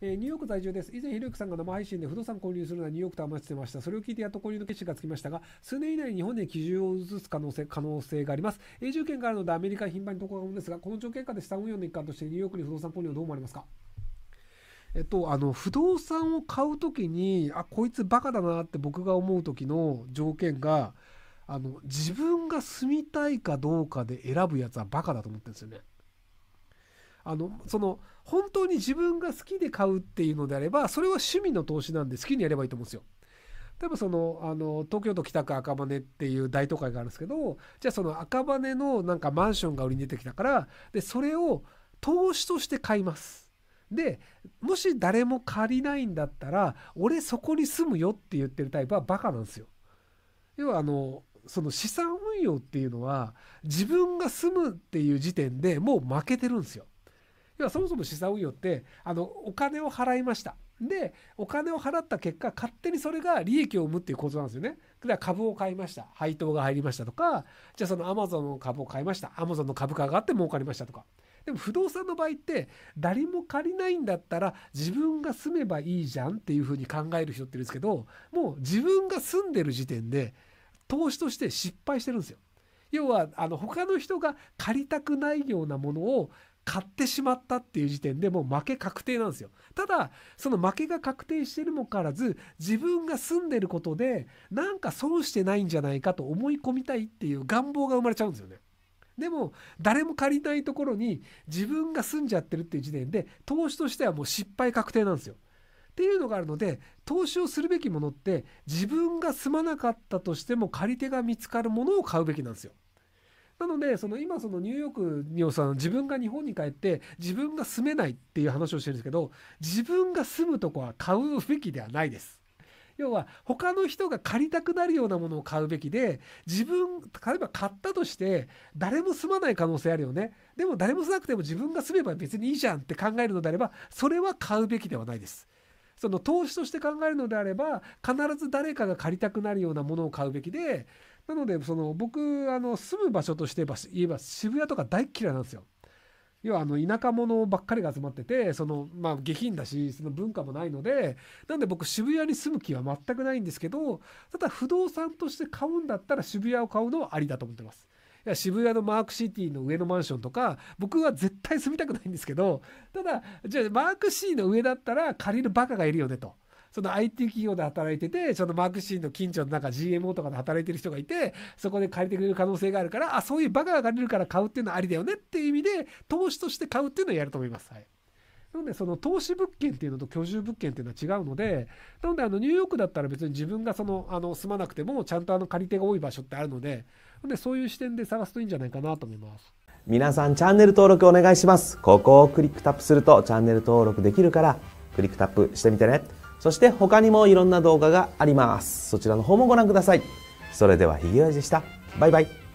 えー、ニューヨーク在住です。以前、ひろゆきさんが生配信で不動産購入するのはニューヨークと余ってました。それを聞いてやっと購入の決心がつきましたが、数年以内に日本で基準を移す可能性、可能性があります。永住権があるのでアメリカ頻繁に投稿が多いですが、この条件下で資産運用の一環としてニューヨークに不動産購入はどう思われますかえっと、あの不動産を買う時にあこいつバカだなって僕が思う時の条件があの自分が住みたいかどうかで選ぶやつはバカだと思ってるんですよね。あのその本当に自分が好きで買うっていうのであればそれは趣味の投資なんで好きにやればいいと思うんですよ。例えばそのあの東京都北区赤羽っていう大都会があるんですけどじゃあその赤羽のなんかマンションが売りに出てきたからでそれを投資として買います。でもし誰も借りないんだったら俺そこに住むよって言ってるタイプはバカなんですよ。要はあのその資産運用っていうのは自分が住むっていう時点でもう負けてるんですよ。要はそもそも資産運用ってあのお金を払いましたでお金を払った結果勝手にそれが利益を生むっていう構造なんですよねだか株を買いました配当が入りましたとかじゃあそのアマゾンの株を買いましたアマゾンの株価が上がって儲かりましたとかでも不動産の場合って誰も借りないんだったら自分が住めばいいじゃんっていうふうに考える人っているんですけどもう自分が住んでる時点で投資として失敗してるんですよ。要はあの他の人が借りたくないようなものを買ってしまったっていう時点でもう負け確定なんですよ。ただ、その負けが確定してるもからず、自分が住んでることで、なんか損してないんじゃないかと思い込みたいっていう願望が生まれちゃうんですよね。でも、誰も借りないところに自分が住んじゃってるっていう時点で、投資としてはもう失敗確定なんですよ。っていうのがあるので、投資をするべきものって、自分が住まなかったとしても借り手が見つかるものを買うべきなんですよ。なのでその今そのニューヨークにおさん自分が日本に帰って自分が住めないっていう話をしてるんですけど自分が住むとこは買うべきではないです。要は他の人が借りたくなるようなものを買うべきで自分例えば買ったとして誰も住まない可能性あるよねでも誰も住なくても自分が住めば別にいいじゃんって考えるのであればそれは買うべきではないです。その投資として考えるのであれば必ず誰かが借りたくなるようなものを買うべきでなのでその僕あの住む場所として言えば渋谷とか大嫌いなんですよ。要はあの田舎者ばっかりが集まっててそのまあ下品だしその文化もないのでなんで僕渋谷に住む気は全くないんですけどただ不動産として買うんだったら渋谷を買うのはありだと思ってます。いや渋谷のマークシティの上のマンションとか僕は絶対住みたくないんですけどただじゃあマークシーの上だったら借りるバカがいるよねと。その IT 企業で働いてて、そのマークシーンの近所の中 GMO とかで働いてる人がいて、そこで借りてくれる可能性があるから、あ、そういうバカが借りるから買うっていうのはありだよねっていう意味で、投資として買うっていうのをやると思います。はい。なので、その投資物件っていうのと居住物件っていうのは違うので、なので、あの、ニューヨークだったら別に自分がその、あの、住まなくても、ちゃんとあの、借り手が多い場所ってあるので、でそういう視点で探すといいんじゃないかなと思います。皆さん、チャンネル登録お願いします。ここをクリックタップすると、チャンネル登録できるから、クリックタップしてみてね。そして他にもいろんな動画がありますそちらの方もご覧くださいそれではひげおじでしたバイバイ